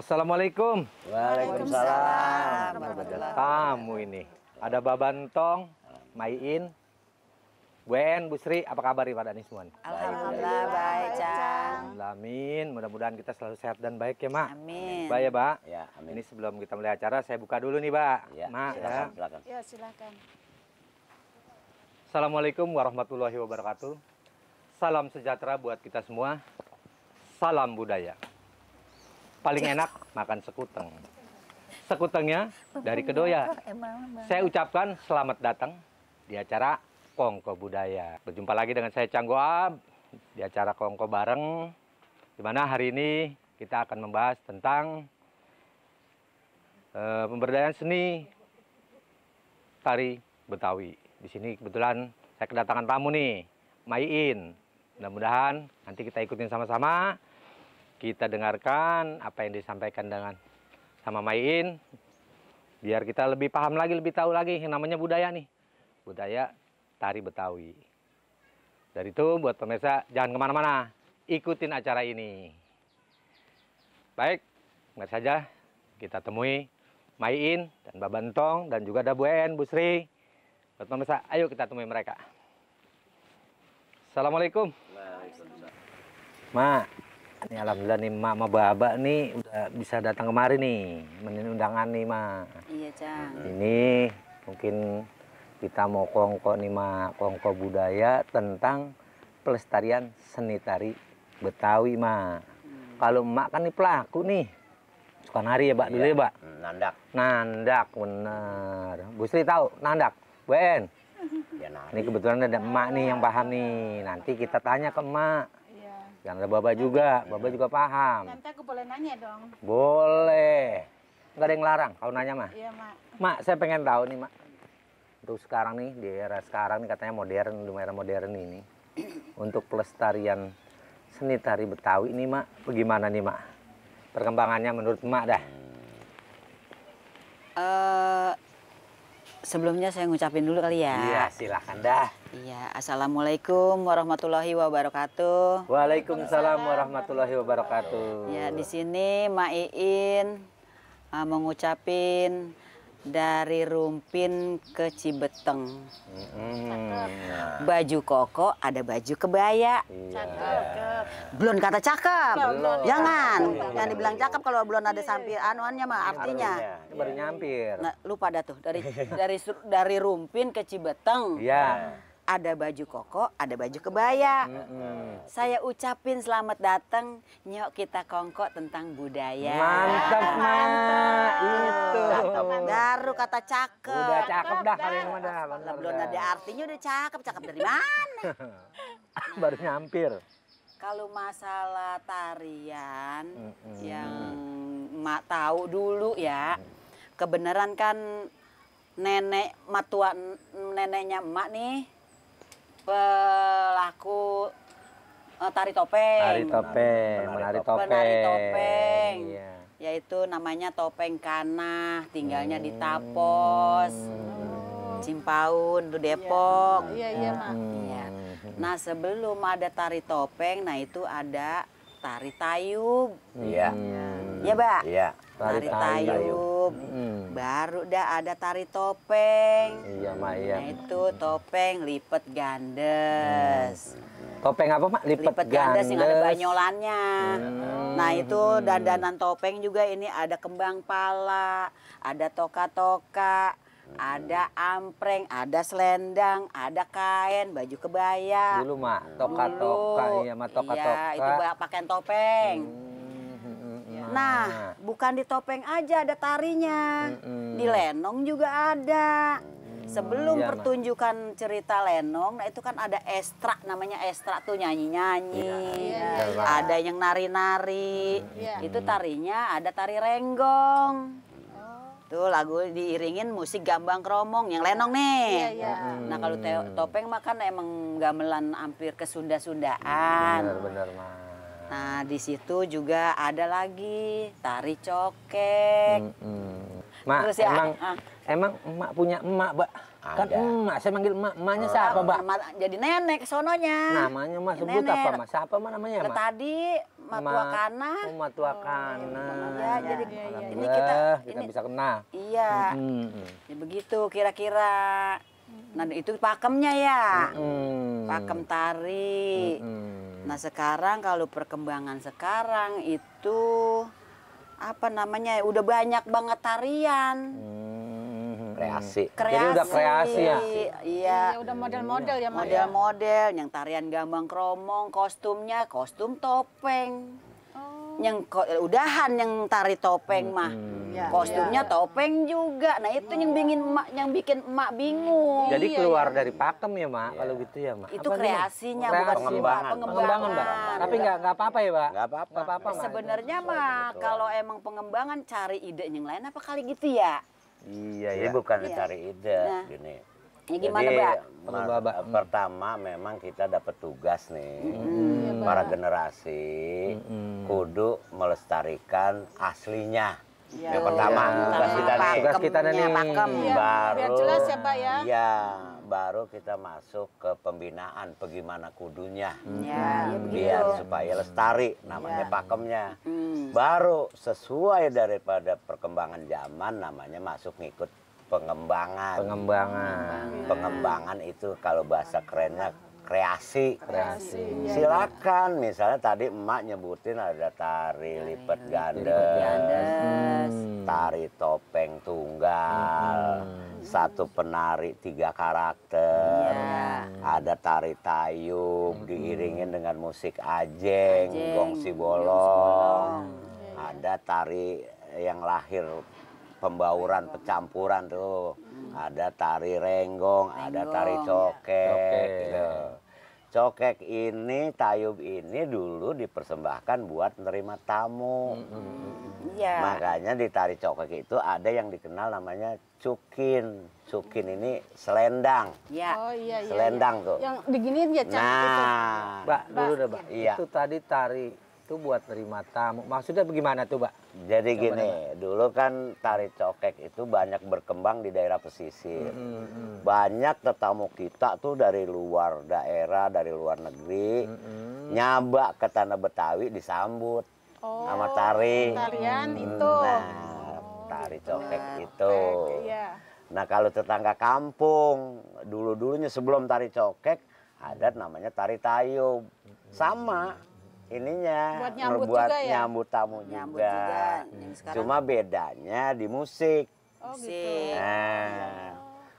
Assalamualaikum. Waalaikumsalam. Tamu ini. Ada Babantong, Maiin, Wen, Bu Sri, apa kabar pada nih semua? Alhamdulillah baik, Cang. Amin. Mudah-mudahan kita selalu sehat dan baik ya, Mak. Amin. Baik ya, Pak. Ya, amin. Ini sebelum kita mulai acara, saya buka dulu nih, Pak. Ya, Mak, ya. silakan, ya. silakan. Ya, silakan. Assalamualaikum warahmatullahi wabarakatuh. Salam sejahtera buat kita semua. Salam budaya. Paling enak makan sekuteng. Sekutengnya dari Kedoya. Saya ucapkan selamat datang di acara Kongko Budaya. Berjumpa lagi dengan saya Canggo Ab di acara Kongko Bareng. Di mana hari ini kita akan membahas tentang uh, pemberdayaan seni tari Betawi. Di sini kebetulan saya kedatangan tamu nih, Maiin. Mudah-mudahan nanti kita ikutin sama-sama kita dengarkan apa yang disampaikan dengan sama Maiin biar kita lebih paham lagi, lebih tahu lagi yang namanya budaya nih. Budaya tari Betawi. Dari itu buat pemirsa jangan kemana-mana, ikutin acara ini. Baik, nggak saja kita temui Maiin dan Babantong dan juga ada Bu En, Bu Sri. Buat pemirsa, ayo kita temui mereka. Assalamualaikum. Waalaikumsalam. Ma, ini alhamdulillah nih Mak sama Baba nih udah bisa datang kemari nih, menin undangan nih Mak. Iya, Cang. Ini mungkin kita mau kongko nih Mak, kongko budaya tentang pelestarian seni tari Betawi Mak. Hmm. Kalau Mak kan nih pelaku nih. nari ya, Pak, iya. dulu ya, Pak. Hmm, nandak. Nandak, benar. Bu Sri tahu, Nandak. Ben. Ya, nah, Ini kebetulan ada emak nih yang paham nih. Nanti kita tanya ke emak Jangan ada Baba juga, iya, iya. Baba juga paham. Nanti aku boleh nanya dong. Boleh. Enggak ada yang larang kalau nanya mah. Iya, Mak. Mak, saya pengen tahu nih, Mak. Untuk sekarang nih, di era sekarang nih katanya modern, di era modern ini. untuk pelestarian seni tari Betawi ini, Mak, bagaimana nih, Mak? Perkembangannya menurut Mak dah. Eh, uh sebelumnya saya ngucapin dulu kali ya. Iya, silahkan dah. Iya, Assalamualaikum warahmatullahi wabarakatuh. Waalaikumsalam warahmatullahi wabarakatuh. Ya, di sini Ma Iin uh, mengucapin dari Rumpin ke Cibeteng. Hmm. Baju koko ada baju kebaya. Iya. Cakep. Belum kata cakep. Belum. Jangan. Belum. Jangan dibilang cakep kalau belum ada sampir anuannya mah artinya. Artinya baru nyampir. Nah, lupa dah tuh dari dari dari Rumpin ke Cibeteng. Iya. Yeah ada baju koko, ada baju kebaya. Mm -hmm. Saya ucapin selamat datang nyok kita kongko tentang budaya. Mantap, ah, Mak. Itu. Baru kata cakep. Udah cakep dah Kali ini udah. Belum ada artinya udah cakep. Cakep dari mana? Baru nyampir. Kalau masalah tarian mm -hmm. yang mak tahu dulu ya. Kebenaran kan nenek matua neneknya emak nih pelaku eh, tari topeng. Tari topeng, menari topeng. Menari topeng. Iya. Yaitu namanya topeng kanah, tinggalnya hmm. di Tapos. Oh. Cimpaun, di Depok. Iya, iya, Iya. Hmm. iya. Hmm. Nah, sebelum ada tari topeng, nah itu ada tari tayub. Iya. Iya, Mbak. Iya. Tari, tari tayub. tayub belum hmm. baru dah ada tari topeng iya mak iya nah, itu topeng lipet gandes hmm. topeng apa mak lipet, lipet gandes, yang ada banyolannya hmm. nah itu dandanan topeng juga ini ada kembang pala ada toka-toka ada ampreng, ada selendang, ada kain, baju kebaya. Dulu mak toka-toka, iya mak toka-toka. Iya, itu pakaian topeng. Hmm. Nah, bukan di topeng aja ada tarinya, mm di lenong juga ada. Sebelum iya, pertunjukan cerita lenong, nah itu kan ada estra, namanya estra tuh nyanyi-nyanyi, iya, iya, ada yang nari-nari, itu tarinya ada tari renggong. Oh. Tuh lagu diiringin musik gambang kromong yang lenong nih. Nah kalau topeng makan emang gamelan hampir ke Sunda-Sundaan. Benar, benar, Mas. Nah, di situ juga ada lagi tari cokek. Mm -hmm. Mak, Terus ya, emang uh, emang emak punya emak, Mbak. Kan emak, saya manggil emak. Emaknya oh. siapa, Mbak? jadi nenek sononya. Namanya Mas sebut nenek. apa, Mbak? Siapa Mbak namanya, Mas? Tadi Matua Kana. Oh, Matua Kana. Oh, iya, jadi ya, ya. ini kita iya, kita ini, bisa kenal. Iya. Mm -hmm. Ya begitu kira-kira. Nah, itu pakemnya ya. Mm -hmm. Pakem tari. Mm -hmm. Nah sekarang kalau perkembangan sekarang itu apa namanya udah banyak banget tarian. Hmm, kreasi. kreasi. Jadi udah kreasi ya. Iya. iya. udah model-model ya model-model yang tarian gambang kromong, kostumnya kostum topeng yang udahan yang tari topeng hmm, mah hmm. ya, kostumnya ya. topeng juga nah itu yang bikin emak yang bikin emak bingung jadi iya, keluar iya, dari pakem ya mak kalau iya. gitu ya mak itu Apa kreasinya kreasi, bukan pengembangan pengembangan, pengembangan tapi nggak nggak apa-apa ya pak nggak apa-apa sebenarnya mak kalau emang pengembangan cari ide yang lain apa kali gitu ya iya ya iya. bukan cari ide nah. gini ini gimana, Jadi, Mbak? Mbak? Eh, pertama memang kita dapat tugas nih hmm. para generasi hmm. kudu melestarikan aslinya. Ya, yang pertama ya. tugas kita nih. Tugas kita iya, nih. Iya, baru. Biar jelas ya, Pak ya. ya baru kita masuk ke pembinaan bagaimana kudunya. Ya, biar ya. supaya lestari namanya ya. pakemnya. Hmm. Baru sesuai daripada perkembangan zaman namanya masuk ngikut pengembangan pengembangan pengembangan itu kalau bahasa kerennya kreasi kreasi iya, iya. silakan misalnya tadi emak nyebutin ada tari lipat gandes hmm. tari topeng tunggal hmm. satu penari tiga karakter iya. ada tari tayub hmm. diiringin dengan musik ajeng gongsi bolong ada tari yang lahir pembauran, pencampuran tuh. Hmm. Ada tari renggong, renggong. ada tari cokek. Ya. Gitu. Iya. Cokek ini, tayub ini dulu dipersembahkan buat menerima tamu. Hmm. Ya. Makanya di tari cokek itu ada yang dikenal namanya cukin. Cukin ini selendang. Ya. Oh iya iya. iya. Selendang iya. tuh. Yang begini dia ya, cantik. Nah, Mbak, dulu deh, Mbak. Iya. iya. Itu tadi tari itu buat nerima tamu. Maksudnya bagaimana tuh, Pak? Jadi Coba gini, nama. dulu kan tari cokek itu banyak berkembang di daerah pesisir. Mm -hmm. Banyak tetamu kita tuh dari luar daerah, dari luar negeri, mm -hmm. nyaba ke tanah Betawi disambut oh, sama tari. Tarian hmm. itu. Nah, oh, tari gitu. cokek nah, itu. iya. Nah, kalau tetangga kampung, dulu-dulunya sebelum tari cokek ada namanya tari tayub. Sama hmm, hmm, ininya buat nyambut membuat juga ya? nyambut tamu nyambut juga. Cuma bedanya di musik. Oh gitu. Iya, iya. Nah,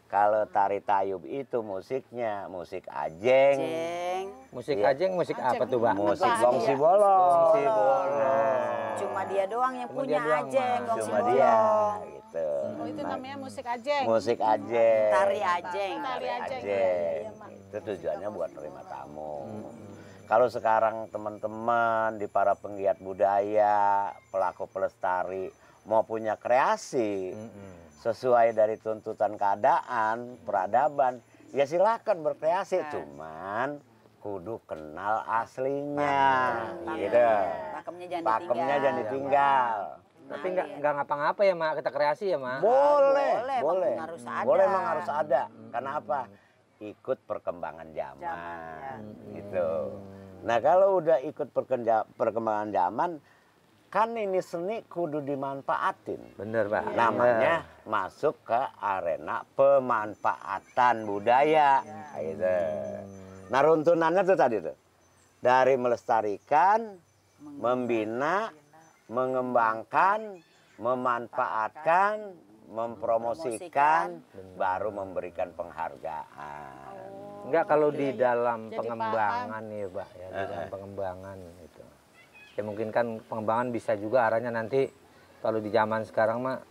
kalau tari tayub itu musiknya musik ajeng. ajeng. Musik ya. ajeng musik ajeng. apa tuh, Bang? Musik si bolong. Si bolong. Nah. Cuma dia doang yang Cuma punya doang, ajeng, si bolong. Dia, gitu. Oh, itu namanya musik ajeng. Musik iya, ajeng. Tari ajeng. Tari ajeng. Tari ajeng. Tari ajeng. Itu tujuannya buat nerima tamu. Hmm. Kalau sekarang teman-teman di para penggiat budaya, pelaku pelestari mau punya kreasi sesuai dari tuntutan keadaan, peradaban, ya silakan berkreasi. Nah. Cuman kudu kenal aslinya, nah, gitu. Pakemnya jangan iya. Pakemnya Jangan ditinggal. Iya, Tapi nah, nggak iya. ngapa-ngapa ya, Mak. Kita kreasi ya, Mak. Boleh, boleh, boleh. memang harus ada. Boleh harus ada. Karena apa? Ikut perkembangan zaman, ya. gitu. Nah kalau udah ikut perkembangan zaman, kan ini seni kudu dimanfaatin. Bener pak. Iya. Namanya ya. masuk ke arena pemanfaatan budaya. Ya. Gitu. Hmm. Nah runtunannya tuh tadi tuh dari melestarikan, membina, mengembangkan, memanfaatkan, mempromosikan, baru memberikan penghargaan. Oh. Enggak kalau di dalam Jadi pengembangan paham. ya, Pak, ya, di dalam pengembangan itu. Ya mungkin kan pengembangan bisa juga arahnya nanti kalau di zaman sekarang mah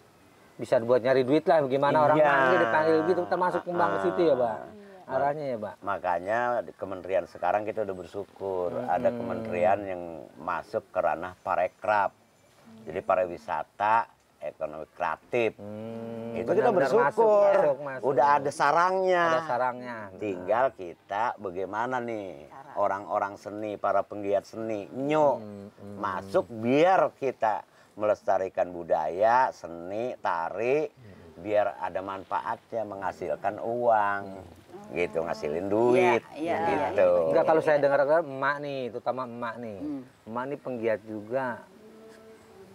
bisa buat nyari duit lah bagaimana iya. orang panggil dipanggil gitu termasuk kembang ke situ ya, Pak. Iya. Arahnya ya, Pak. Makanya di kementerian sekarang kita udah bersyukur hmm. ada kementerian yang masuk ke ranah parekraf. Hmm. Jadi pariwisata ekonomi kreatif. Hmm, itu kita bersyukur. Masuk, masuk, masuk. Udah ada sarangnya. Ada sarangnya. Tinggal kita bagaimana nih orang-orang seni, para penggiat seni, nyok hmm, hmm, hmm. masuk biar kita melestarikan budaya, seni, tari, hmm. biar ada manfaatnya menghasilkan uang. Hmm gitu ngasilin duit ya, ya, gitu. Ya, ya, ya. Enggak kalau saya dengar-dengar emak nih, terutama emak nih. Hmm. Emak nih penggiat juga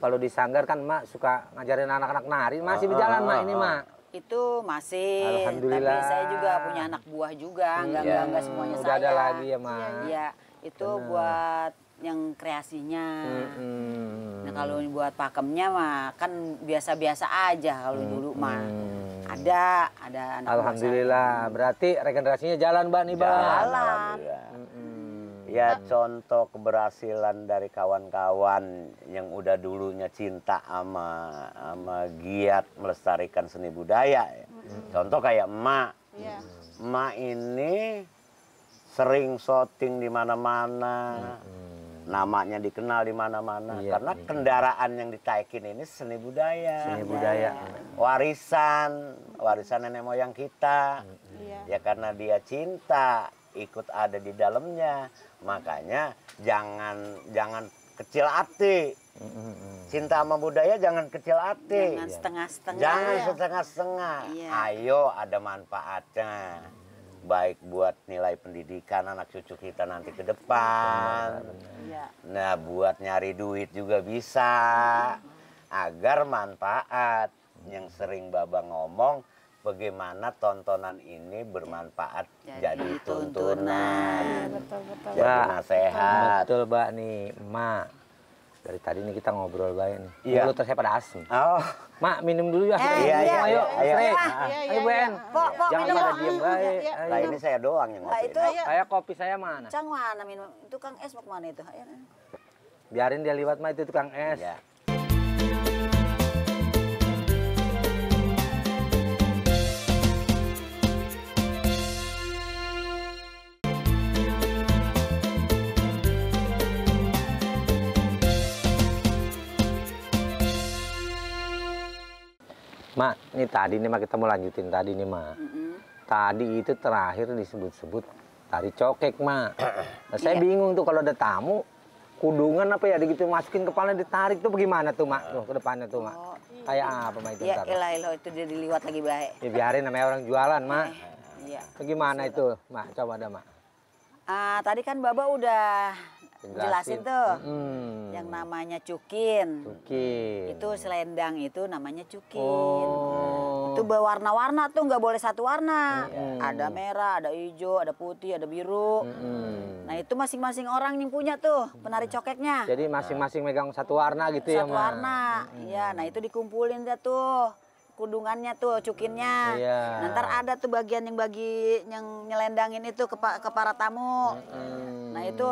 kalau di sanggar kan mak suka ngajarin anak-anak nari masih ah, ah, berjalan ah, mak ini mak itu masih Alhamdulillah. tapi saya juga punya anak buah juga enggak hmm, enggak iya. ya. semuanya Udah saya ada lagi ya mak Iya, iya. itu Bener. buat yang kreasinya hmm, nah kalau buat pakemnya mah kan biasa-biasa aja kalau hmm, dulu mah hmm. ada ada anak Alhamdulillah berarti regenerasinya jalan mbak nih mbak jalan Ya contoh keberhasilan dari kawan-kawan yang udah dulunya cinta sama sama giat melestarikan seni budaya. Ya. Hmm. Contoh kayak emak. Yeah. Emak ini sering syuting di mana-mana. Hmm namanya dikenal di mana-mana yeah, karena iya. kendaraan yang ditaikin ini seni budaya seni budaya iya. warisan warisan nenek moyang kita Yeah. ya karena dia cinta ikut ada di dalamnya Makanya jangan jangan kecil hati. Cinta sama budaya jangan kecil hati. Jangan iya. setengah-setengah. Jangan ya. setengah-setengah. ya. Ayo ada manfaatnya. Baik buat nilai pendidikan anak cucu kita nanti ke depan. Iya. Nah, buat nyari duit juga bisa. Agar manfaat yang sering Baba ngomong bagaimana tontonan ini bermanfaat jadi, jadi tuntunan, tuntunan. Betul, betul. jadi sehat. betul mbak nih mak dari tadi nih kita ngobrol banyak nih iya. saya pada asem oh. mak minum dulu ya eh, iya, iya, ayo iya, iya. Ah. Ah. Iya, ayo ayo, ayo, jangan pada diem baik lah ini saya doang yang ngopi itu, saya kopi saya mana cang mana minum Tukang es mau kemana itu biarin dia lewat mah itu tukang es iya. Mak, ini tadi nih mak kita mau lanjutin tadi nih mak. Mm -hmm. Tadi itu terakhir disebut-sebut tari cokek mak. Nah, saya iya. bingung tuh kalau ada tamu kudungan apa ya gitu masukin kepala ditarik tuh bagaimana tuh mak tuh ke depannya tuh mak oh, iya. kayak apa mak itu ya ilah, elah itu dia diliwat lagi baik ya biarin namanya orang jualan mak eh, iya bagaimana itu mak coba ada mak ah tadi kan baba udah jelasin tuh. Hmm. Yang namanya cukin. Cukin. Itu selendang itu namanya cukin. Oh. Itu berwarna-warna tuh nggak boleh satu warna. Hmm. Ada merah, ada hijau, ada putih, ada biru. Hmm. Nah itu masing-masing orang yang punya tuh penari cokeknya. Jadi masing-masing megang satu warna gitu satu ya? Satu warna. Iya. Hmm. Ya, nah itu dikumpulin dia tuh kudungannya tuh cukinnya. Iya. ntar ada tuh bagian yang bagi yang nyelendangin itu ke, ke para tamu. Hmm. Nah itu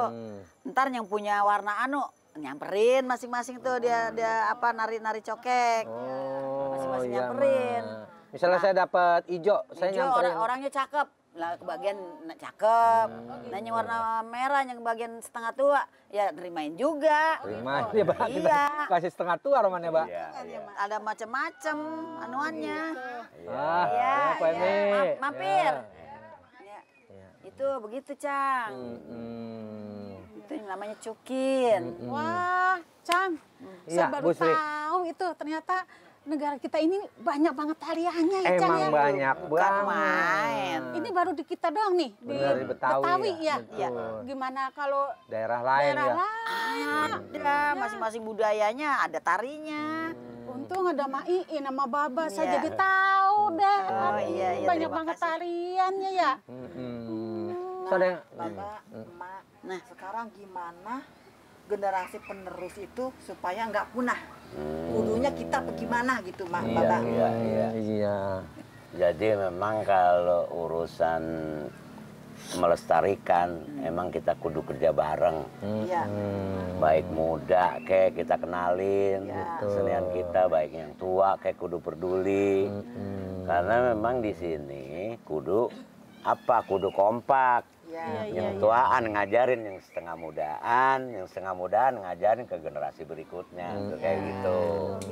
ntar yang punya warna anu nyamperin masing-masing tuh dia dia apa nari-nari cokek. Oh, masing-masing oh, nyamperin. Ma. Misalnya nah, saya dapat ijo, saya ijo, nyamperin. Orang, orangnya cakep lah kebagian cakep oh, gitu. nanya warna merah yang kebagian setengah tua ya terimain juga terima oh, ya bang iya. kasih setengah tua romannya pak iya, iya. iya. ada macam-macam anuannya iya. Iya. ah, iya apa ya, ini Ma mampir ya. Ya. itu begitu cang hmm, hmm. itu yang namanya cukin hmm. wah cang hmm. saya baru tahu itu ternyata negara kita ini banyak banget tariannya ya Emang ya. banyak banget. Ini baru di kita doang nih di, di Betawi, ya. ya. Gimana kalau daerah lain daerah ya? Ada ya. masing-masing budayanya, ada tarinya. Untung ada Ma nama Baba, ya. saya iya. jadi tahu deh. Oh, iya, iya, iya, banyak banget tariannya ya. Hmm. Hmm. Nah, Baba, hmm. nah sekarang gimana generasi penerus itu supaya nggak punah. Hmm. Kudunya kita bagaimana gitu, Mak, iya, Bapak. Iya, iya, iya. Jadi memang kalau urusan melestarikan hmm. emang kita kudu kerja bareng hmm. hmm. baik muda kayak kita kenalin ya. kesenian kita baik yang tua kayak kudu peduli hmm. karena memang di sini kudu apa kudu kompak Ya, yang ya, tuaan ya. ngajarin yang setengah mudaan, yang setengah mudaan ngajarin ke generasi berikutnya hmm. kayak iya, gitu.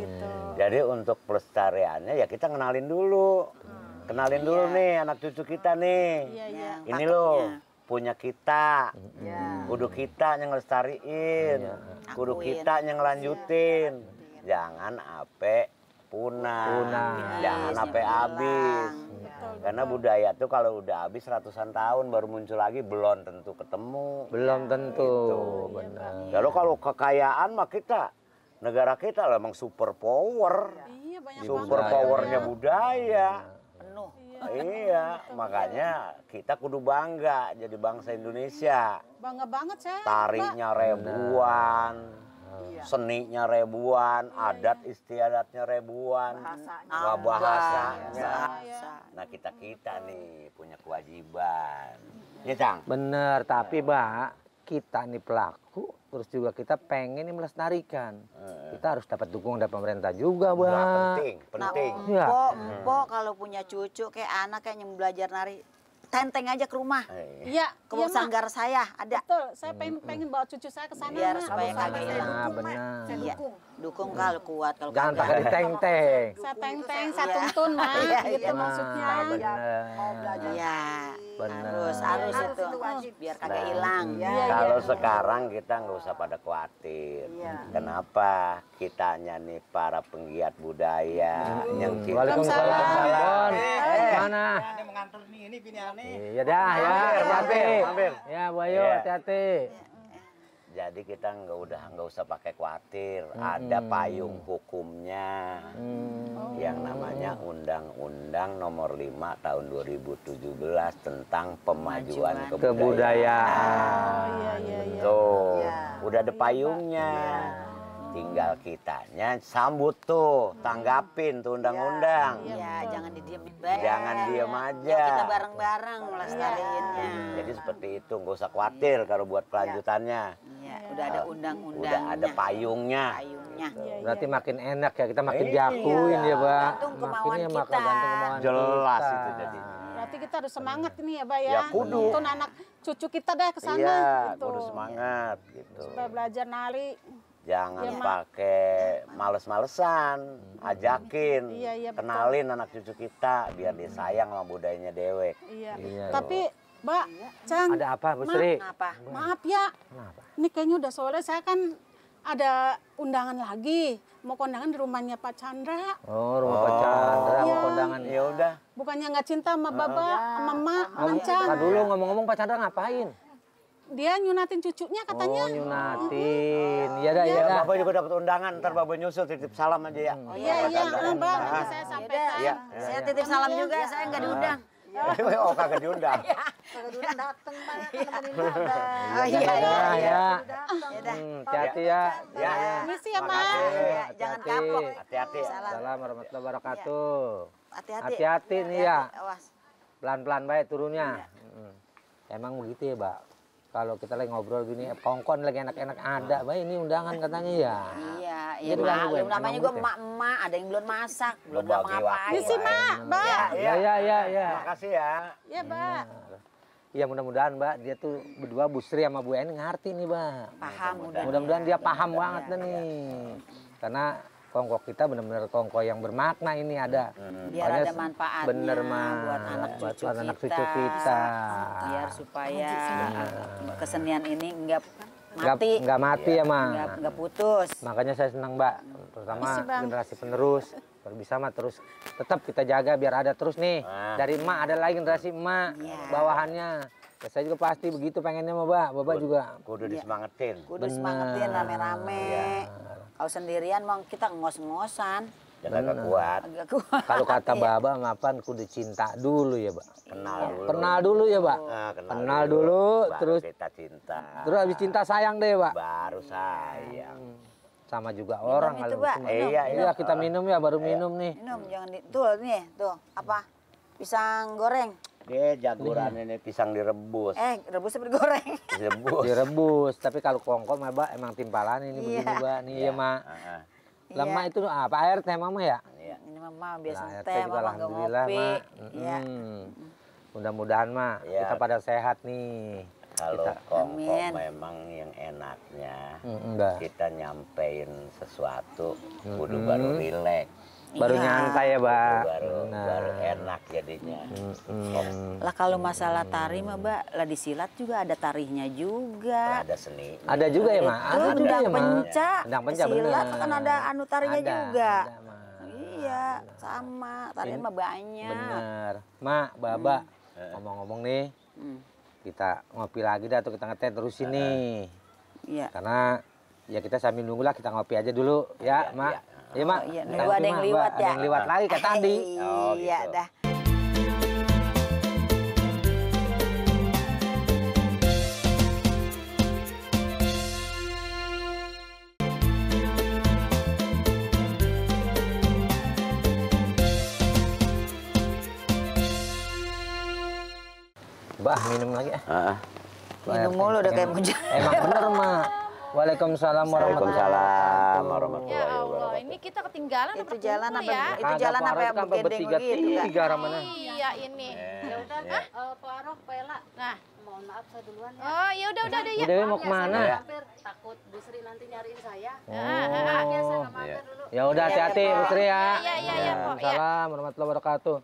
gitu. Jadi untuk pelestariannya ya kita kenalin dulu. Hmm. Kenalin dulu nih anak cucu kita nih. Ini loh punya kita, ya. kudu kita yang ngelestariin, kudu kita yang ngelanjutin. Jangan ape punah, punah. jangan iya, sampai habis. Iya. Karena budaya tuh kalau udah habis ratusan tahun baru muncul lagi belum tentu ketemu. Belum tentu. Gitu. Benar. Iya, ya kalau kekayaan mah kita negara kita lah emang super power. Iya, banyak super powernya budaya. Penuh. Iya, iya. makanya kita kudu bangga jadi bangsa Indonesia. Bangga banget saya. Tarinya ribuan. Iya. Seninya ribuan, iya, iya. adat istiadatnya ribuan, bahasanya, iya, bahasanya. bahasa. Nah kita kita nih punya kewajiban, ya cang. Bener, tapi mbak kita nih pelaku, terus juga kita pengen nih melestarikan. Kita harus dapat dukungan dari pemerintah juga, mbak. Nah, penting, penting. Nah, ya. kalau punya cucu kayak anak kayak yang belajar nari tenteng aja ke rumah. Oh, iya. iya. Ke iya, sanggar saya ada. Betul. Saya pengen pengen bawa cucu saya ke sana. Biar supaya kagak hilang. Nah, benar. Saya iya. dukung. Dukung kalau kuat kalau Jangan pakai tenteng. Saya tenteng, saya tuntun Iya, Gitu iya. maksudnya. Ah, iya. Mau Iya. Benar. Harus, harus itu. Biar nah, kagak hilang. Kalau sekarang kita nggak usah pada khawatir. Kenapa? kitanya nih para penggiat budaya uh. yang kita. Waalaikumsalam. Eh, mana? mengantar nih, ini bini aneh. Iya dah, ya, ya iya. hati-hati. Ya, Bu Ayu, hati-hati. Jadi kita nggak udah nggak usah pakai khawatir, hmm. ada payung hukumnya hmm. yang namanya Undang-Undang Nomor 5 Tahun 2017 tentang pemajuan kebudayaan. Kebudayaan. Oh, iya, iya, iya. Tuh, iya. udah ada iya, payungnya. Iya. Tinggal kitanya sambut tuh, tanggapin tuh undang-undang. Iya, ya, jangan didiemin baik. Jangan diem aja. Ya, kita bareng-bareng melestarikannya. Ya. Jadi seperti itu, nggak usah khawatir ya. kalau buat iya. kelanjutannya. ya udah ada iya. undang-undang. Udah ada payungnya. Payungnya. Gitu. Iya, Berarti makin enak ya, kita makin jakuin ya, Pak. makin kemauan makin ya, kita. Gantung Jelas itu jadi Berarti kita harus semangat ini ya, Pak ya. Ya kudu. Itu anak cucu kita deh kesana sana ya gitu. Kudu semangat gitu. Supaya belajar nari jangan ya, pakai males-malesan hmm. ajakin ya, ya, kenalin anak cucu kita biar dia sayang sama budayanya dewek iya. iya. tapi Mbak, iya. Cang. Ada apa, Bu Sri? Ma Maaf ya. Kenapa? Ini kayaknya udah sore, saya kan ada undangan lagi. Mau kondangan di rumahnya Pak Chandra. Oh, rumah oh, Pak Chandra iya. mau kondangan. Ya udah. Bukannya nggak cinta sama oh. Bapak, ya. sama Mak, oh, Mang iya, dulu ngomong-ngomong Pak Chandra ngapain? dia nyunatin cucunya katanya. Oh, nyunatin. Iya dah, iya dah. Iya, Bapak juga dapat undangan, ntar Bapak nyusul titip salam aja ya. Oh iya, iya, Bapak, iya. saya iya, sampaikan. Iya, saya titip salam juga, saya nggak diundang. Oh kagak diundang. Kagak diundang dateng Pak, Iya iya iya. Hati-hati ya. iya. Misi ya, Mak. Jangan kapok. Hati-hati. assalamualaikum warahmatullahi wabarakatuh. Hati-hati. Hati-hati nih ya. Pelan-pelan baik turunnya. Hmm. Emang begitu ya, pak kalau kita lagi ngobrol gini eh, kongkon lagi enak-enak ada bah ini undangan katanya ya iya iya belum namanya gue emak emak ada yang belum masak belum mau ngapain iya sih mak iya, mbak iya iya iya ya makasih ya iya, iya mbak Iya mudah-mudahan Mbak dia tuh berdua Bu Sri sama Bu Eni ngerti nih Mbak. Paham mudah-mudahan. Mudah-mudahan dia paham banget nih. Karena kongko kita benar-benar kongko yang bermakna ini ada. Hmm. Biar ada manfaatnya bener, ma. buat anak cucu buat kita. Anak cucu kita. Biar supaya nah. kesenian ini enggak mati. Enggak, mati ya, ya Ma. Enggak, enggak putus. Makanya saya senang, Mbak. Terutama generasi penerus. Kalau bisa mah terus tetap kita jaga biar ada terus nih. Ah. Dari emak ada lagi generasi emak ya. bawahannya. Ya, saya juga pasti begitu pengennya Mbak. Bapak juga. Kudu iya. disemangatin. Kudu disemangatin rame-rame. Iya. Kalau sendirian mong kita ngos-ngosan. Ya agak kuat. kuat. Kalau kata iya. Baba mapan kudu cinta dulu ya, Pak. Iya. Kenal dulu. Kenal dulu ya, Pak. Nah, kenal, kenal dulu, dulu terus kita cinta. Terus habis cinta sayang deh, Pak. Baru iya. sayang. Sama juga minum orang itu, iya, minum. Iya, iya. kita minum ya, baru iya. minum nih. Minum jangan di... tuh nih, tuh apa? Pisang goreng. Dia jagoran ini iya. pisang direbus. Eh, rebus apa digoreng. Direbus. direbus. Tapi kalau kongkong mah, Mbak, emang timpalan ini yeah. begini, Mbak. Nih, iya, ya, Mak. Uh Lemak iya. itu apa air teh mama ya? Iya. Ini mama biasa teh, mama alhamdulillah, ngopi. Mak. Iya. Hmm. Mudah-mudahan, Mak, iya. kita pada sehat nih. Kalau kongkong memang yang enaknya kita nyampein sesuatu kudu baru rileks baru ya. nyantai ya mbak baru, nah. baru enak jadinya hmm, hmm. Yes. lah kalau masalah tari mah mbak lah di silat juga ada tarinya juga ada seni ada juga ya itu ada juga ya penca ya. penca silat bener. kan ada anu tarinya ada, juga ada, iya sama tarian mbak banyak bener mak baba hmm. Eh. ngomong-ngomong nih hmm. kita ngopi lagi dah atau kita ngeteh terus ini eh. Iya. karena ya kita sambil nunggu lah kita ngopi aja dulu ya, ya mak ya. Iya, Mak. Oh, iya. Nunggu nah, ada yang liwat ya. Ada yang liwat lagi kayak tadi. Iya, oh, gitu. Iya, dah. Bah, minum lagi ah. Uh, minum mulu udah kayak muncul. Emang bener, Mak. Waalaikumsalam warahmatullahi wabarakatuh. Waalaikumsalam warahmatullahi wabarakatuh kita ketinggalan itu jalan apa ya. Itu jalan apa yang begedeng begitu. Ya? Tiga ramana. Iya ini. Iya, ya udah, iya. eh Pak Pela. Nah, mohon maaf saya duluan ya. Oh, ya udah udah deh ya. Dewi mau ya, kemana? Saya hampir takut Bu Sri nanti nyariin saya. Oh. Ya, saya mampir iya. dulu. Ya udah hati-hati Bu Sri ya. Iya iya iya, ya, Pak. Salam, warahmatullahi wabarakatuh.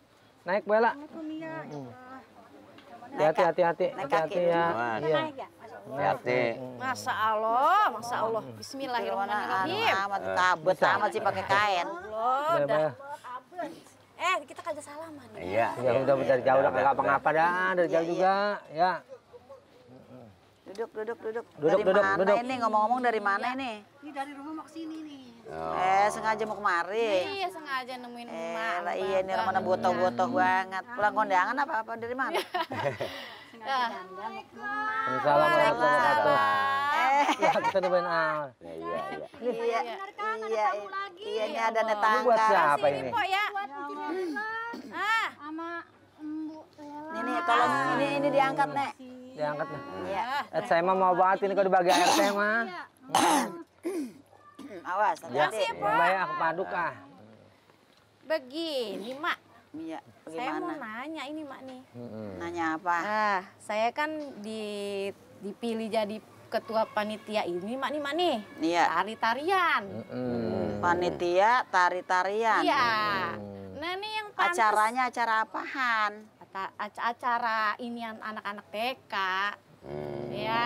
Naik Bella. Assalamualaikum hmm. ya. Hati-hati, hati-hati ya. Iya. Hati-hati. Masa Allah, masa Allah. Bismillahirrahmanirrahim. Amat eh, kabet amat sih pakai kain. Loh, udah. Eh, kita kagak salaman. Iya. Ya udah dari jauh udah kagak apa-apa dah, dari iya, jauh juga. Iya. Ya. Duduk, duduk, duduk. Duduk, dari duduk, mana duduk. ini? Ngomong-ngomong dari mana ini? Ini dari rumah mau ke sini nih. Oh. Eh, sengaja mau kemari. Nah, iya, sengaja nemuin eh, emak. Lah, iya, ini rumahnya botoh-botoh banget. Pulang kondangan apa-apa dari mana? Sengaja dandang. Waalaikumsalam warahmatullahi ya, kita doain al. Ah. Iya, iya, iya. Iya, iya, iya. iya, iya ini ya ada netangga. buat siapa ini? Buat ya. ya ah, sama Mbu Lela. Ini kalau ini ini diangkat, Nek. Diangkat, Nek. Iya. Eh, saya mah mau banget ini kalau dibagi air saya mah. Awas, hati-hati. Ya, ya, aku paduk ah. Begini, Mak. Iya, Saya mau nanya ini Mak nih. Hmm. Nanya apa? Nah, saya kan di, dipilih jadi ketua panitia ini Mak nih Mak nih. Iya. Tari-tarian. Hmm. Panitia tari-tarian. Iya. Nah, ini yang pantas. Acaranya acara apaan? Acara ini anak-anak TK. Hmm. Ya.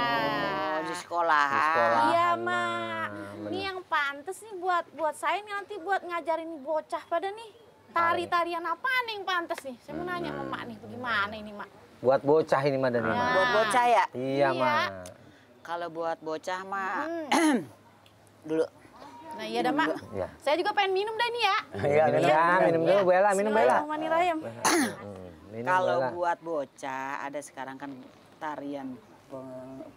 Oh, sekolah. Di sekolah. Iya, nah, Mak. Ini yang pantas nih buat buat saya nih nanti buat ngajarin bocah pada nih. Tari-tarian apa nih yang pantas nih? Saya mau nanya sama Mak nih, bagaimana ini Mak? Buat bocah ini Mak ini nah. Buat bocah ya? Iya, iya, Mak. Kalau buat bocah Mak, hmm. dulu. Nah iya dah Mak, iya. saya juga pengen minum dah ini ya. Iya minum, ya, minum dulu Bella, minum Bella. Kalau buat bocah, ada sekarang kan tarian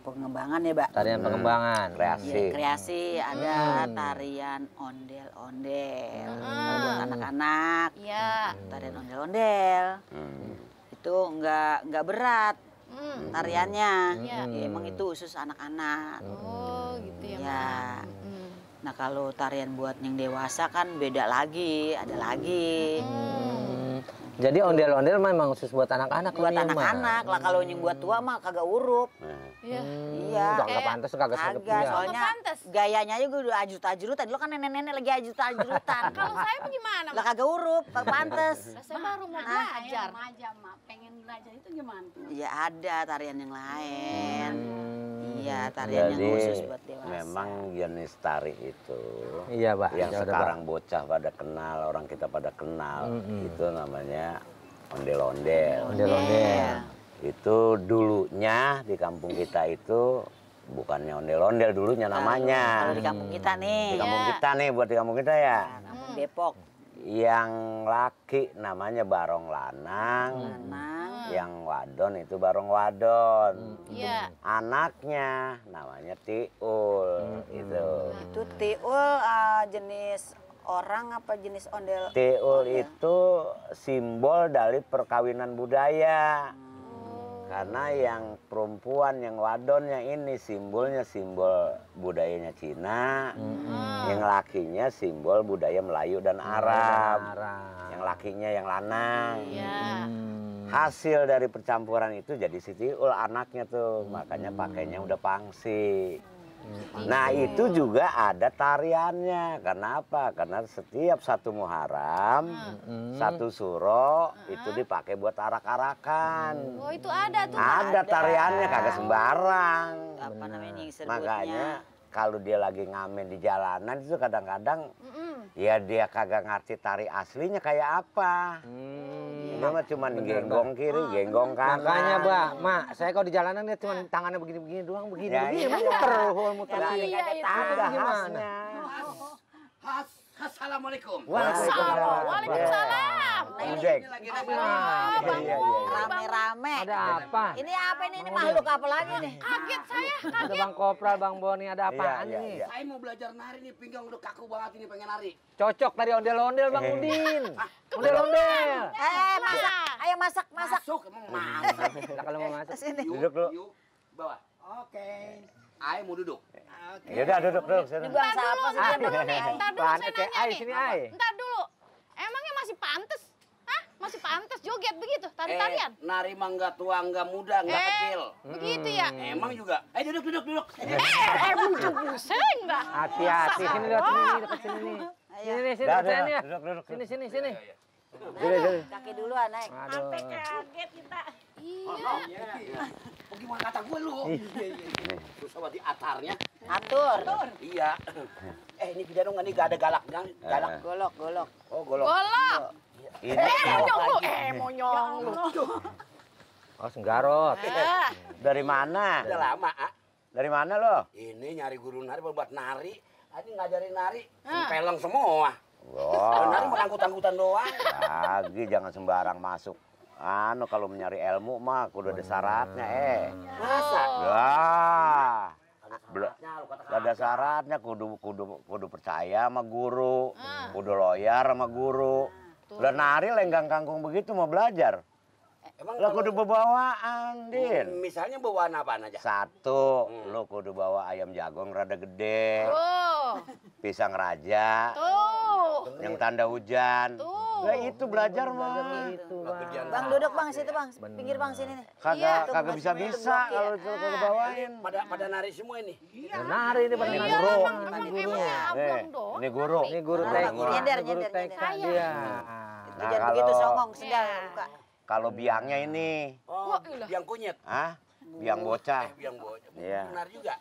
pengembangan ya, Mbak. Tarian hmm. pengembangan, iya, kreasi. Ya, kreasi ada hmm. tarian ondel-ondel hmm. buat hmm. anak-anak. Iya. -anak. Hmm. Tarian ondel-ondel. Hmm. Itu enggak nggak berat hmm. tariannya. Hmm. Ya, emang itu khusus anak-anak. Oh, gitu ya. Ya. Nah, kalau tarian buat yang dewasa kan beda lagi, ada lagi. Hmm. Jadi ondel-ondel memang khusus buat anak-anak. Buat iya anak-anak lah kalau yang buat tua mah kagak urup. Iya. Hmm, iya. Udah pantas, kagak sanggup. Kagak, soalnya gayanya juga udah ajut-ajurutan. Lo kan nenek-nenek lagi ajut-ajurutan. kalau saya gimana? Lah kagak urup, kagak pantas. Saya baru mau belajar. Pengen belajar itu gimana? Iya ada tarian yang lain. Hmm. Iya, hmm. tarian yang khusus buat dewasa. Memang jenis Tari itu. Iya, Pak. Yang ya, sekarang bocah pada kenal, orang kita pada kenal. Mm -hmm. Itu namanya ondel-ondel. Ondel-ondel. Nah, itu dulunya di kampung kita itu bukannya ondel-ondel dulunya namanya. Nah, kalau di kampung kita nih. Di kampung iya. kita nih, buat di kampung kita ya. Nah, kampung Depok yang laki namanya barong lanang, lanang. Hmm. yang wadon itu barong wadon. Hmm, hmm. Iya. Anaknya namanya tiul hmm. itu. Itu tiul uh, jenis orang apa jenis ondel? Tiul itu simbol dari perkawinan budaya. Hmm karena yang perempuan yang wadonnya ini simbolnya simbol budayanya Cina hmm. yang lakinya simbol budaya Melayu dan Arab, hmm. yang lakinya yang lanang hmm. hasil dari percampuran itu jadi Siti ul anaknya tuh makanya pakainya udah pangsi Iya. Nah itu juga ada tariannya. Kenapa? Karena setiap satu muharam, hmm. Ah. satu suro hmm. itu dipakai buat arak-arakan. Oh itu ada tuh. Ada, tariannya kagak sembarang. Apa namanya yang Makanya kalau dia lagi ngamen di jalanan itu kadang-kadang hmm. ya dia kagak ngerti tari aslinya kayak apa. Hmm. Ini iya. mah cuma genggong kiri, ah, genggong kanan. Makanya, Mbak, Mak, saya kalau di jalanan lihat cuma iya. tangannya begini-begini doang, begini. Begini ya, iya. muter, muter. Iya, iya, iya. gimana Khas. Assalamualaikum. Waalaikumsalam. Waalaikumsalam. Ojek. Rame-rame. Ada apa? Ini apa ini? Ini makhluk apa lagi nih? Kaget saya, Ada Bang Kopral, Bang Boni, ada iya, apaan iya, nih? Iya. Saya mau belajar nari nih, pinggang udah kaku banget ini pengen nari. Cocok tadi ondel-ondel Bang eh. Udin. Ah, ondel-ondel. Eh, masak. Ayo masak, masak. Masuk, masak. kalau mau masak. Sini. Duduk dulu. Bawah. Oke. Ayo mau duduk. Ya udah duduk dulu. Entar dulu, entar dulu nih. Entar dulu saya nanya nih. Sini, Entar dulu. Emangnya masih pantas? Hah? Masih pantas joget begitu tari-tarian? Eh, nari enggak tua, enggak muda, enggak eh, kecil. Begitu ya. Hmm. Emang juga. eh duduk duduk duduk. Eh, eh, duduk. Eh, pusing, Mbak. Hati-hati sini duduk sini dekat sini. Sini sini sini. Duduk duduk. Sini sini sini. Iya, iya, iya. kaki dulu naik. Sampai kaget kita. Iya. Oh, no. oh, gimana kata gue lu? Susah banget di atarnya. Atur. Atur. Iya. Eh ini bidan nggak nih gak ada galak kan Galak. Eh. Golok, golok. Oh golok. Golok. Iya. Ini eh, monyong lu, eh monyong ya lu. Oh senggarot. Eh. Ah. Dari mana? Udah lama, ah. Dari mana lo? Ini nyari guru nari buat nari. ini ngajarin nari, hmm. Ah. peleng semua. Wah. Wow. Nari angkut-angkutan doang. Lagi jangan sembarang masuk anu kalau mencari ilmu mah kudu ada syaratnya eh. Masa? Wah belum nah, ada syaratnya kudu kudu kudu percaya sama guru, hmm. kudu loyar sama guru. Hmm. nari lenggang kangkung begitu mau belajar. Eh, emang lo kudu bawaan hmm, Din. Misalnya bawaan apa aja? Satu, hmm. lo kudu bawa ayam jagung rada gede. Oh. Pisang raja. Tuh. Yang tanda hujan. Tuh. Nah, itu belajar mah. Itu, bang. bang duduk bang situ bang, Bener. pinggir bang sini nih. Kagak iya, kagak bisa bisa ya. kalau ah. bawain. Pada pada nari semua ini. Iya. Nari ini pada iya, guru. Eh, ini guru. Ini guru. Ini nah, guru Nyender nyender nyender. Iya. Nah, kalau songong sedang nah. buka. Kalau biangnya ini. Oh, biang kunyit. ah Biang bocah. Eh, biang bocah. Iya. Benar juga.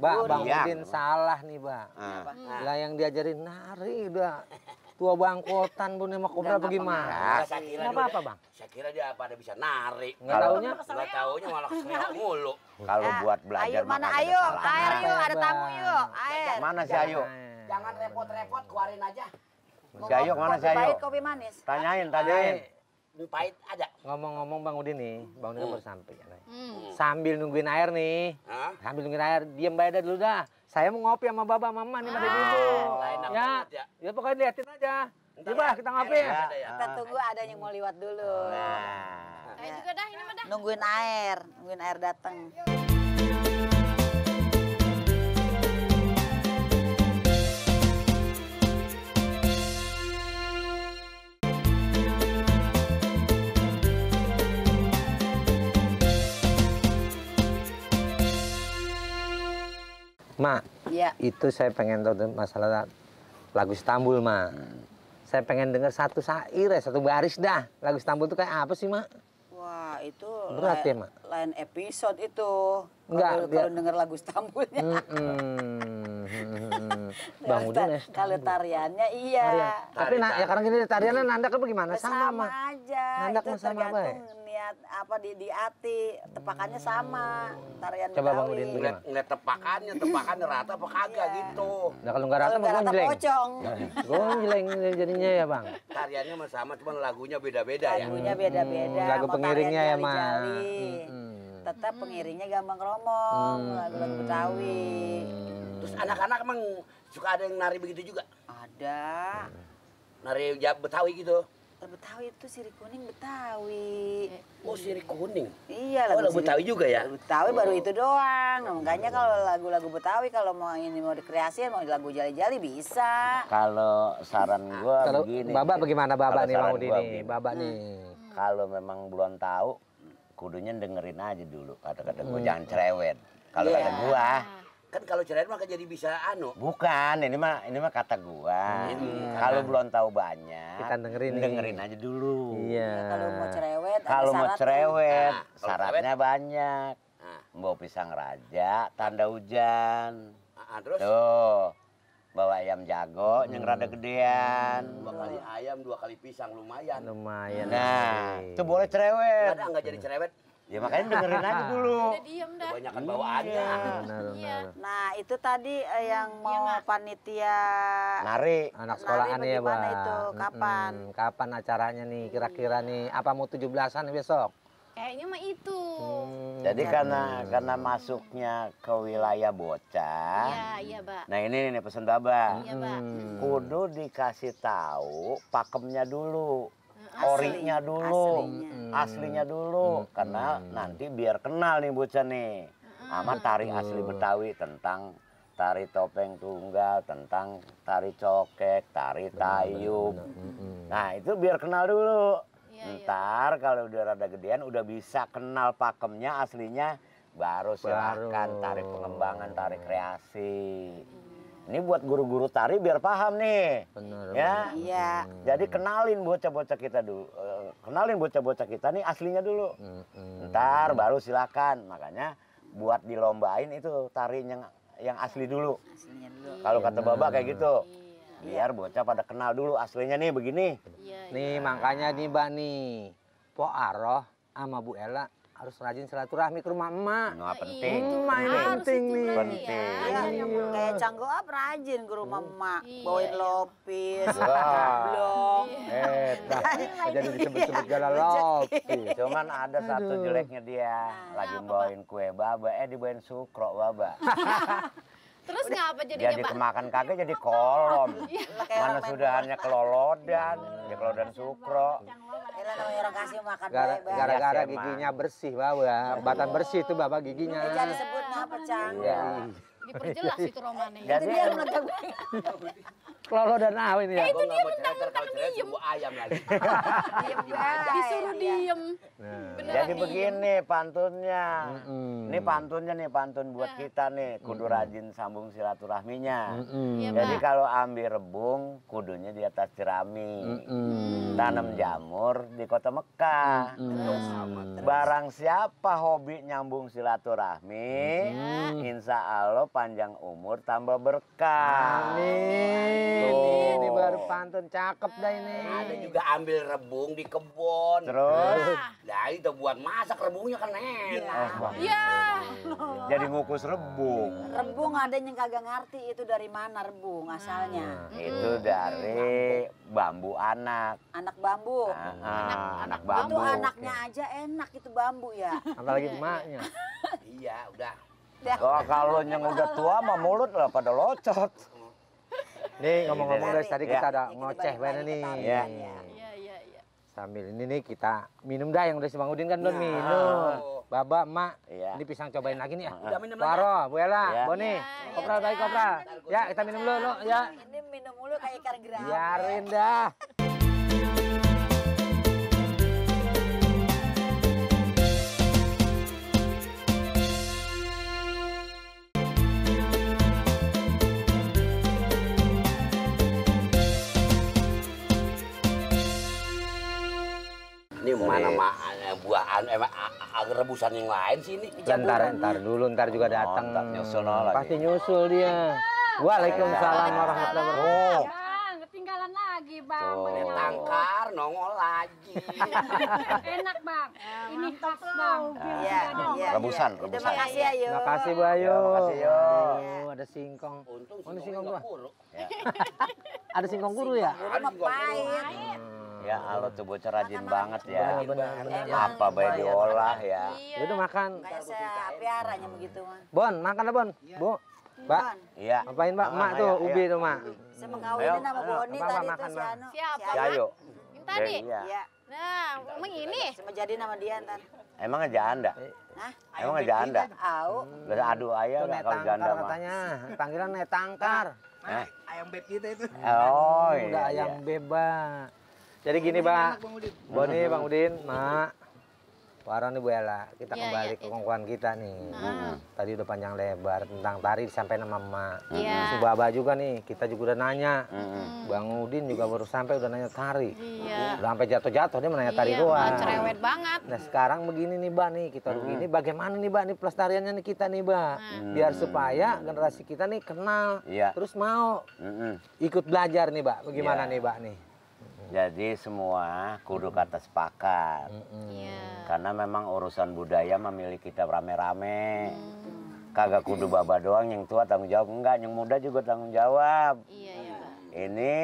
Ba, Bang iya. Udin salah nih, ba. Nah. Lah yang diajarin nari udah tua bangkotan bu nih kobra bagaimana? Enggak apa-apa, Bang. Saya kira dia pada bisa nari. Enggak taunya, enggak taunya malah kesel mulu. Kalau eh, buat belajar Ayo mana ayo, air yuk, ada tamu yuk, air. Mana si Ayu? Jangan repot-repot, keluarin aja. Si Ayu mana si Ayu? Kopi manis. Tanyain, tanyain lebih pahit ada. Ngomong-ngomong Bang Udin nih, Bang Udin kan hmm. baru sampai. Ya, hmm. Sambil nungguin air nih, Hah? sambil nungguin air, diam bayar dulu dah. Saya mau ngopi sama Baba, Mama nih sama ah, Ibu. Ya, ya, ya, pokoknya liatin aja. Coba ya, kita ngopi ya, ya. Kita tunggu ada yang mau lewat dulu. Nah. Ayo juga dah, ini mah Nungguin air, nungguin air datang. Mak, ya. itu saya pengen tahu masalah lagu Istanbul, Mak. Hmm. Saya pengen dengar satu syair, ya, satu baris dah. Lagu Istanbul itu kayak apa sih, Mak? Wah, itu berat ya, Mak? Lain episode itu. Enggak, kalau denger lagu Istanbulnya. Mm Bang Udin ya. Kalau tariannya iya. Tarian. Tapi nah, ya karena gini tariannya hmm. nandak apa gimana? Sama, sama aja. Nandak sama, sama apa ya? ngelihat apa di di ati tepakannya sama tarian Coba Bang Udin ngeliat, ngeliat tepakannya, tepakannya rata apa kagak Iya. gitu. Nah kalau nggak rata mau nggak mah jadinya ya Bang. Tariannya masih sama cuman lagunya beda-beda ya. Lagunya beda-beda. Hmm, lagu mau pengiringnya ya mas. Hmm. Tetap pengiringnya gampang romong, mm lagu-lagu Betawi. Hmm. Terus anak-anak emang suka ada yang nari begitu juga. Ada. Nari Betawi gitu. Betawi itu sirih kuning Betawi. Oh sirih kuning? Iya oh, lagu oh, Betawi juga ya? Betawi oh. baru itu doang. makanya kalau lagu-lagu Betawi kalau mau ini mau dikreasikan mau lagu jali-jali bisa. Kalau saran gue begini. Bapak bagaimana Bapak nih mau ini? Bapak nih. Hmm. Kalau memang belum tahu kudunya dengerin aja dulu kata-kata hmm. jangan cerewet. Kalau yeah. kata gue kan kalau cerai mah jadi bisa anu bukan ini mah ini mah kata gua hmm. hmm. kalau belum tahu banyak kita dengerin dengerin aja dulu iya ya, kalau mau cerewet kalau mau cerewet nah, syaratnya banyak nah. bawa pisang raja tanda hujan nah, terus tuh bawa ayam jago hmm. yang rada gedean hmm. dua kali ayam dua kali pisang lumayan lumayan nah itu boleh cerewet nggak ada nggak jadi cerewet Ya makanya dengerin aja dulu. banyak kan dah. Kebanyakan iya. bawaannya. Iya. iya. Nah itu tadi eh, hmm, yang hmm, mau iya, panitia nari anak sekolahan ya bang. itu kapan? Hmm, kapan acaranya nih kira-kira iya. nih apa mau 17-an besok? Kayaknya mah itu. Hmm, Jadi ya. karena karena masuknya ke wilayah bocah. Iya, iya, Pak. Nah, ini nih pesan Baba. Iya, Hmm. Kudu dikasih tahu pakemnya dulu orinya dulu, aslinya, aslinya dulu, hmm. karena nanti biar kenal nih bocah nih, hmm. tari asli Betawi tentang tari topeng tunggal, tentang tari cokek, tari tayub. Nah itu biar kenal dulu. Ya, Ntar kalau udah rada gedean udah bisa kenal pakemnya aslinya, baru silahkan tarik pengembangan, tarik kreasi. Hmm. Ini buat guru-guru tari biar paham nih. Benar. Ya. Iya. Hmm. Jadi kenalin bocah-bocah kita dulu. Eh, kenalin bocah-bocah kita nih aslinya dulu. Hmm. Ntar hmm. baru silakan. Makanya buat dilombain itu tari yang yang asli dulu. Aslinya dulu. Kalau kata Bapak kayak gitu. Iya. Biar bocah pada kenal dulu aslinya nih begini. Iya, iya. Nih makanya nih Bani. Po Aroh sama Bu Ella harus rajin silaturahmi ke rumah emak. Nah, iya, penting. Emak hmm, ini penting nih. Ya. Penting. Ya. Kayak canggo rajin ke rumah hmm. emak. Iya, bawain lopis, belum. Eh, jadi disebut-sebut gala lopis. Cuman ada satu jeleknya dia. Nah, Lagi bawain kue baba, eh dibawain sukro baba. Terus Udah. ngapa jadinya jadi Pak? kemakan kaget jadi kolom. Iya. Mana sudah hanya kelolodan, ya kelolodan sukro. Gara-gara iya, giginya bersih, Bapak. Iya. Batan bersih itu Bapak giginya. Jadi sebutnya apa, Cang. Diperjelas itu romannya. Ya. Itu dia menurut gue. Lolo dan Awi ini ya. Eh, itu dia mentang-mentang diem. ayam lagi. Ya? Disuruh iya. diem. Nah. Jadi begini pantunnya. Ini pantunnya nih, pantun buat nah. kita nih. Kudu rajin sambung silaturahminya. Iya, Jadi kalau ambil rebung, kudunya di atas jerami. Tanam jamur di kota Mekah. Barang siapa hobi nyambung silaturahmi, iya. insya Allah panjang umur tambah berkah. Amin. Amin. Ini baru pantun cakep dah ini. Hmm. Ada juga ambil rebung di kebun. Terus? Nah itu buat masak rebungnya kan enak. Iya. Oh, iya. Jadi ngukus rebung. Rebung ada yang kagak ngerti itu dari mana rebung asalnya. Hmm. Itu dari bambu anak. Anak bambu. Ah, ah, anak, anak bambu. Itu anaknya aja enak itu bambu ya. Apalagi emaknya. iya udah kalau oh, kalau yang udah tua mah mulut lah pada locot. Nih ngomong-ngomong dari tadi iya. kita ada ngoceh bener nih. Iya iya iya. Sambil ini nih kita minum dah yang udah si Bang Udin kan belum iya. minum. Baba, Mak, iya. ini pisang cobain lagi nih ya. Udah minum Waro, Bu Ella, Boni, Kopral baik Kopral. Ya, kita minum dulu, ya. Ini minum dulu kayak ikan geram. Biarin dah. ini mana mah eh, buahan emang eh, rebusan yang lain sih ini. Ntar ntar kan? dulu ntar juga oh, datang. nyusul lagi. Pasti nyusul dia. Waalaikumsalam warahmatullahi wabarakatuh. Ketinggalan lagi bang. Tuh. Tangkar nongol lagi. Enak bang. Eh, ini khas bang. Iya, iya. iya. Rebusan, rebusan. Terima kasih Ayu. Ya, Terima kasih Bu Ayu. Terima iya, kasih Ada singkong. Untung singkong, singkong ya. ada singkong guru ya? Ada singkong guru ya Allah tuh bocor rajin banget ya benar, apa iya, baik diolah ya itu iya. makan kayak saya piaranya begitu Bon makan lah Bon iya. Bu Mbak, iya. Ngapain Mbak? Mak tuh, ubi tuh, Mak. Saya hmm. mengkawinin sama Bu tadi makan, tuh si Anu. Siapa, Mak? Yayo. Ya, Minta nih? Iya. Nah, emang ini? Sama jadi nama dia ntar. Emang aja anda? Eh. Hah? Emang aja anda? Au. Udah adu ayah nggak kalau janda mah? katanya. Panggilan netangkar. Eh. ayam beb kita itu. Oh, iya. Udah ayam beba. Jadi gini, Pak. Boni, Bang Udin, Mak. Waron Ibu Ella, kita ya, kembali ya, ke iya. kongkuan kita nih. Nah. Hmm. Tadi udah panjang lebar tentang tari sampai nama Mak. Ya. Hmm. Baba juga nih, kita juga udah nanya. Hmm. Bang Udin juga baru sampai udah nanya tari. Ya. Udah sampai jatuh-jatuh dia menanya tari ya, cerewet banget. Nah sekarang begini nih Mbak nih, kita hmm. begini bagaimana nih Mbak nih pelestariannya nih kita nih Mbak. Nah. Hmm. Biar supaya generasi kita nih kenal, ya. terus mau hmm. ikut belajar nih Mbak. Bagaimana ya. nih Mbak nih? Jadi semua kudu kata sepakat. Yeah. Karena memang urusan budaya memiliki kita rame-rame. Mm. Kagak kudu baba doang yang tua tanggung jawab enggak, yang muda juga tanggung jawab. Iya, iya, Ini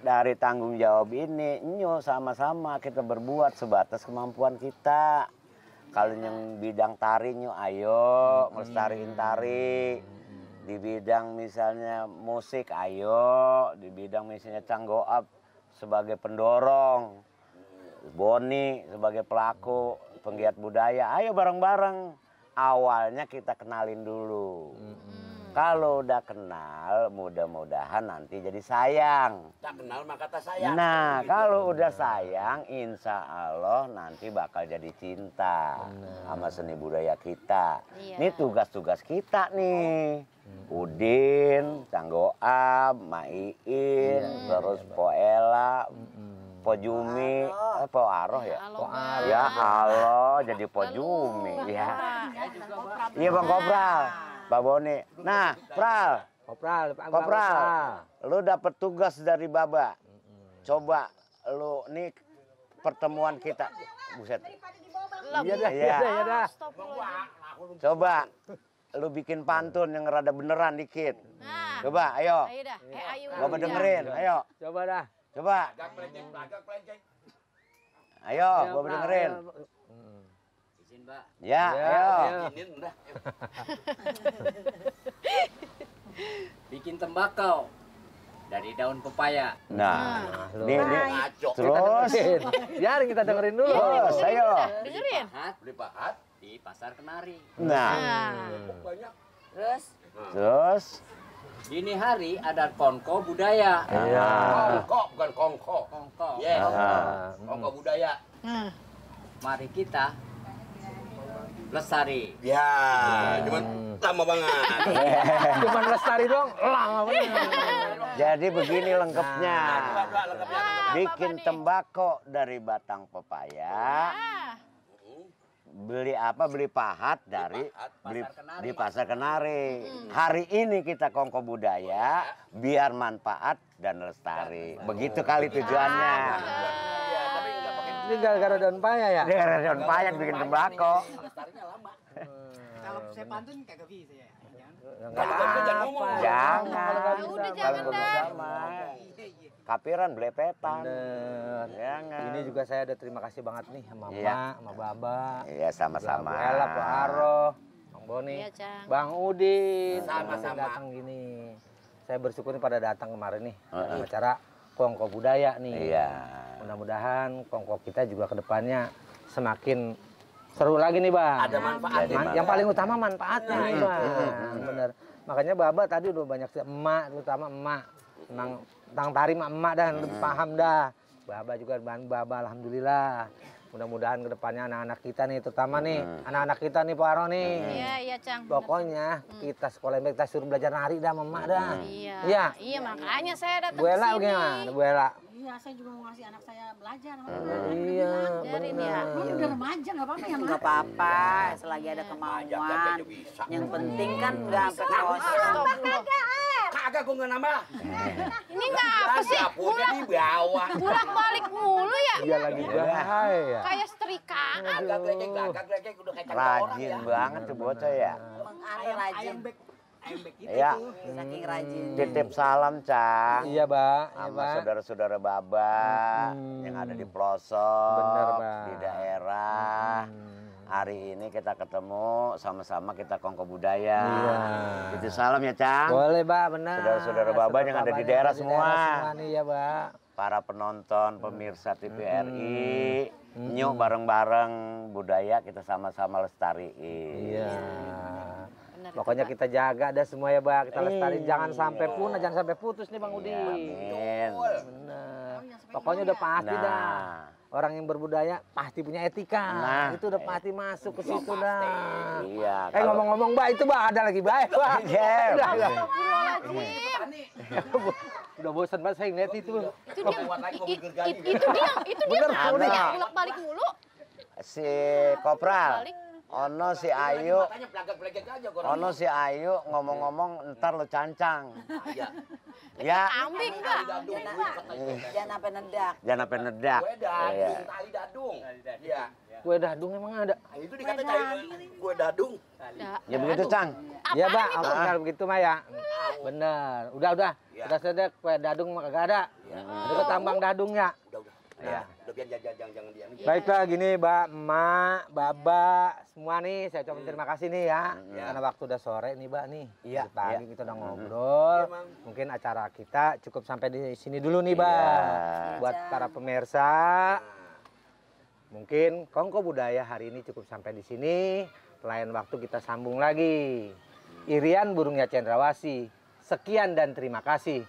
dari tanggung jawab ini nyo sama-sama kita berbuat sebatas kemampuan kita. Kalau yeah. yang bidang tari nyu ayo melestariin mm. tari. di bidang misalnya musik ayo di bidang misalnya canggoap sebagai pendorong, Boni sebagai pelaku, penggiat budaya. Ayo bareng-bareng. Awalnya kita kenalin dulu. Kalau udah kenal, mudah-mudahan nanti jadi sayang. Tak kenal maka tak sayang. Nah, gitu. kalau udah sayang, insya Allah nanti bakal jadi cinta Benar. sama seni budaya kita. Iya. Ini tugas-tugas kita nih. Oh. Udin, Canggoab, Maiin, hmm. Iya, iya, iya, terus Poela, hmm. Pojumi, eh, Poaroh ya? Poaroh. Ya Allah, jadi Pojumi. Ya. Iya Bang kobra. Pak Boni. Nah, Pral. Kopral, Pak Kopral. Lu dapat tugas dari Baba. Coba lu nih pertemuan kita. Buset. Iya dah, iya, iya dah. Coba lu bikin pantun yang rada beneran dikit. Nah. Coba, ayo. Ayo dah. Eh, ayo. dengerin, iya. ayo. Coba dah. Coba. Ayo, iya, gua dengerin. Mbak. Ya, ya. ayo. Bikinin, Mbak. Bikin tembakau dari daun pepaya. Nah, ah, nah ini, ini terus biar kita dengerin dulu. Terus, ayo. Dengerin. beli pahat di pasar Kenari. Nah. Ah. Hmm. Banyak. Terus. Hmm. Terus. Dini hari ada kongko budaya. Iya. Kongko bukan kongko. Iya. Kongko. Iya. Yeah. Kongko budaya. Ah. Mari kita Lestari. Ya, ya. cuman lama banget. cuman Lestari dong, lama banget. Jadi begini lengkapnya. Nah, Bikin tembakau dari batang pepaya. beli apa beli pahat dari beli pasar kenari. di pasar kenari hmm. hari ini kita kongko budaya biar manfaat dan lestari nah, begitu kali tujuannya ya, ini gara-gara daun paya ya? Gara-gara daun paya bikin tembakau. Kalau saya pantun kagak bisa ya. Jangan. Jangan. Jangan. Udah jangan iya, iya. Kapiran belepetan. Jangan. Ya Ini juga saya ada terima kasih banget nih sama Mama, iya. sama Baba. Iya, sama-sama. Ella, Pak Aro, Bang Boni, Bang Udin. Sama-sama. Datang gini. Saya bersyukur pada datang kemarin nih. Acara Kongko Budaya nih. Iya. Mudah-mudahan kongkok kita juga kedepannya semakin seru lagi nih bang. Ada manfaatnya. Man yang paling utama manfaatnya nah, nih bang. Nah, bener. Makanya Baba tadi udah banyak sih emak, terutama emak. Tentang, tentang tari emak, emak dan hmm. paham dah. Baba juga bahan Baba, alhamdulillah. Mudah-mudahan kedepannya anak-anak kita nih, terutama nih hmm. anak-anak kita nih Pak Aroni. nih. Hmm. Iya, iya Cang. Pokoknya kita sekolah kita suruh belajar nari dah emak dah. Iya, iya. Iya, makanya saya datang ke sini. Buela ya saya juga mau ngasih anak saya belajar uh, iya, iya ya. benar ya. udah remaja nggak apa-apa ya Mas. nggak apa-apa selagi ada iya. kemauan Ya, yang penting kan nggak sampai iya. kawasan kagak gue nggak nambah. Ini nggak apa sih? Pulak di bawah. Pulak balik mulu ya. Iya lagi jahat ya. Kayak setrikaan. Agak grecek, agak grecek udah kayak orang ya. Rajin banget tuh bocah ya. Mengalir rajin. Ayam bek Embek ya. tuh. Saking hmm. Titip salam, Cang. Iya, Ba. Iya, Sama ya, saudara-saudara Baba hmm. yang ada di pelosok, Bener, di daerah. Hmm. Hari ini kita ketemu sama-sama kita kongko budaya. Iya. Titip salam ya, Cang. Boleh, Ba, benar. Saudara-saudara Baba yang ada di daerah semua. semua nih, ya, ba. Para penonton, pemirsa TVRI. Hmm. hmm. Nyuk bareng-bareng budaya kita sama-sama lestariin. Iya benar pokoknya kita jaga ada semua ya bang kita lestarin, jangan sampai punah jangan sampai putus nih bang Udi amin pokoknya udah pasti dah orang yang berbudaya pasti punya etika. Nah, itu udah pasti masuk ke situ dah. Iya. Eh kalau... ngomong-ngomong, Mbak, itu Mbak ada lagi, Mbak. Wah, udah, udah. udah bosan banget saya ngeliat itu. Itu dia, itu dia, itu dia. bolak-balik mulu. Si Kopral. Ono si Ayu. Ono si Ayu ngomong-ngomong iya. ntar lo cancang. Ah, iya. Ya. Kambing Pak. Iya, Jangan apa nedak. Jangan apa nedak. Kue dadung, tali dadung. Iya. Kue dadung emang ada. Nah, itu dikata tali. Kue dadung. Ya, ya begitu, Cang. Iya, Pak. Kalau begitu mah ya. Bener. Udah, udah. Ya. Udah sedek kue dadung mah kagak ada. Ada ya. tambang dadungnya. Udah, udah. Iya biar jangan jangan jangan diam. Yeah. Baiklah gini Mbak, ma baba semua nih saya ucapkan terima kasih nih ya. Mm-hmm. Yeah. Karena waktu udah sore nih Mbak nih. Iya. yeah. kita udah mm-hmm. ngobrol. Iya, Mungkin acara kita cukup sampai di sini dulu nih Mbak. Yeah. Buat iya, para pemirsa. Nah. Mungkin Kongko Budaya hari ini cukup sampai di sini. Lain waktu kita sambung lagi. Irian burungnya Cendrawasi. Sekian dan terima kasih.